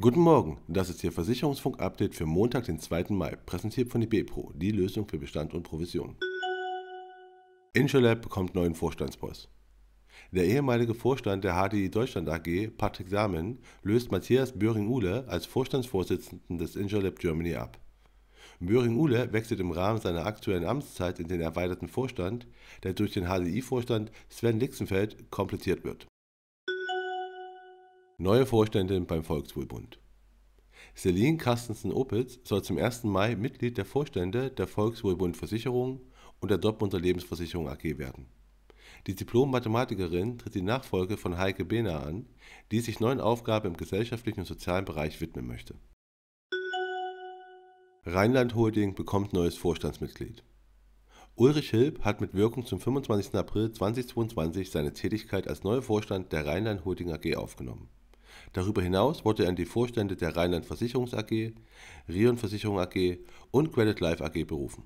Guten Morgen, das ist Ihr Versicherungsfunk-Update für Montag, den 2. Mai, präsentiert von IBPRO, e die Lösung für Bestand und Provision. Insurlab bekommt neuen Vorstandsboss. Der ehemalige Vorstand der HDI Deutschland AG, Patrick Samen, löst Matthias Böhring-Uhle als Vorstandsvorsitzenden des Insurlab Germany ab. Böhring-Uhle wechselt im Rahmen seiner aktuellen Amtszeit in den erweiterten Vorstand, der durch den HDI-Vorstand Sven Lixenfeld komplettiert wird. Neue Vorständin beim Volkswohlbund. Celine Carstensen-Opitz soll zum 1. Mai Mitglied der Vorstände der Volkswohlbund Versicherung und der Dortmunder Lebensversicherung AG werden. Die Diplom-Mathematikerin tritt die Nachfolge von Heike Behner an, die sich neuen Aufgaben im gesellschaftlichen und sozialen Bereich widmen möchte. Rheinland Holding bekommt neues Vorstandsmitglied. Ulrich Hilb hat mit Wirkung zum 25. April 2022 seine Tätigkeit als neuer Vorstand der Rheinland Holding AG aufgenommen. Darüber hinaus wurde er in die Vorstände der Rheinland Versicherungs AG, Rion Versicherung AG und Credit Life AG berufen.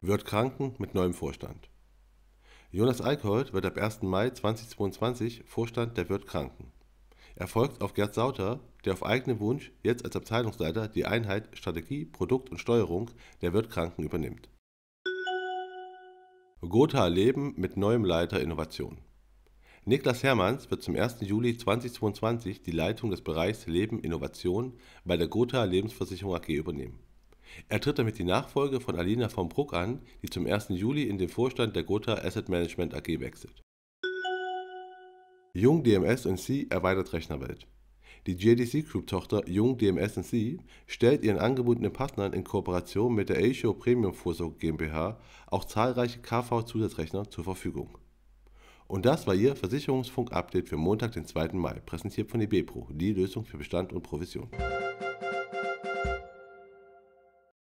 Wird Kranken mit neuem Vorstand. Jonas Eickholt wird ab 1. Mai 2022 Vorstand der Wirt Kranken. Er folgt auf Gerd Sauter, der auf eigenen Wunsch jetzt als Abteilungsleiter die Einheit Strategie, Produkt und Steuerung der Wirt Kranken übernimmt. Gotha Leben mit neuem Leiter Innovation. Niklas Hermanns wird zum 1. Juli 2022 die Leitung des Bereichs Leben Innovation bei der Gotha Lebensversicherung AG übernehmen. Er tritt damit die Nachfolge von Alina von Bruck an, die zum 1. Juli in den Vorstand der Gotha Asset Management AG wechselt. Jung DMS C erweitert Rechnerwelt. Die JDC Group-Tochter Jung DMS C stellt ihren angebotenen Partnern in Kooperation mit der Asia Premium Vorsorge GmbH auch zahlreiche KV-Zusatzrechner zur Verfügung. Und das war Ihr Versicherungsfunk-Update für Montag, den 2. Mai, präsentiert von eBepro, die Lösung für Bestand und Provision.